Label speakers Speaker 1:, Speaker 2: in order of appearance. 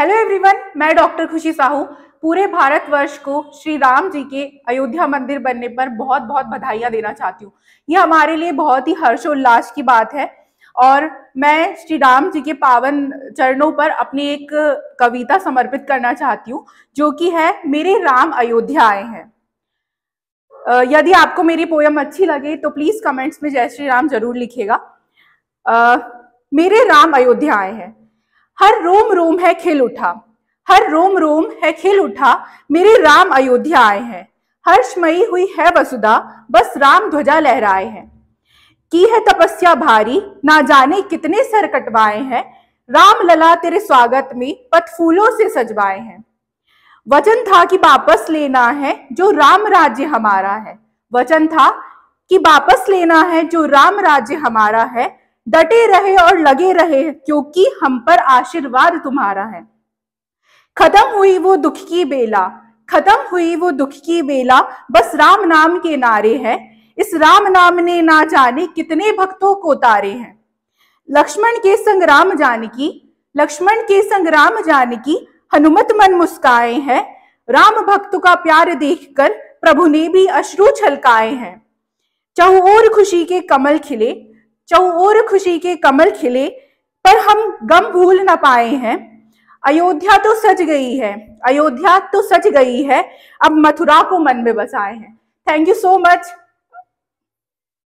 Speaker 1: hello everyone मैं doctor खुशी साहू पूरे भारत वर्ष को श्री राम जी के अयोध्या मंदिर बनने पर बहुत बहुत बधाइयाँ देना चाहती हूँ ये हमारे लिए बहुत ही हर्षोल्लास की बात है और मैं श्री राम जी के पावन चरणों पर अपनी एक कविता समर्पित करना चाहती हूँ जो कि है मेरे राम अयोध्या आए हैं यदि आपको मेरी पोयम अच्छी लगे तो प्लीज़ कमेंट्स में जय श्री राम जरूर लिखेगा मेरे राम अयोध्या आए हैं हर रोम रोम है खिल उठा हर रोम रोम है खिल उठा मेरे राम अयोध्या आए हैं हर्षमयी हुई है वसुधा बस राम ध्वजा लहराए हैं की है तपस्या भारी ना जाने कितने सर कटवाए हैं राम लला तेरे स्वागत में पथ फूलों से सजवाए हैं वचन था कि वापस लेना है जो राम राज्य हमारा है वचन था कि वापस लेना है जो राम राज्य हमारा है डटे रहे और लगे रहे क्योंकि हम पर आशीर्वाद तुम्हारा है खत्म हुई वो दुख की बेला खत्म हुई वो दुख की बेला बस राम नाम के नारे हैं इस राम नाम ने ना जाने कितने भक्तों को तारे हैं लक्ष्मण के संग राम जानकी लक्ष्मण के संग राम जानकी हनुमत मन मुस्काए हैं राम भक्त का प्यार देखकर प्रभु ने भी अश्रु छलकाए हैं चहुओर खुशी के कमल खिले चौर खुशी के कमल खिले पर हम गम भूल ना पाए हैं अयोध्या तो सज गई है अयोध्या तो सज गई है अब मथुरा को मन में बसाए हैं थैंक यू सो मच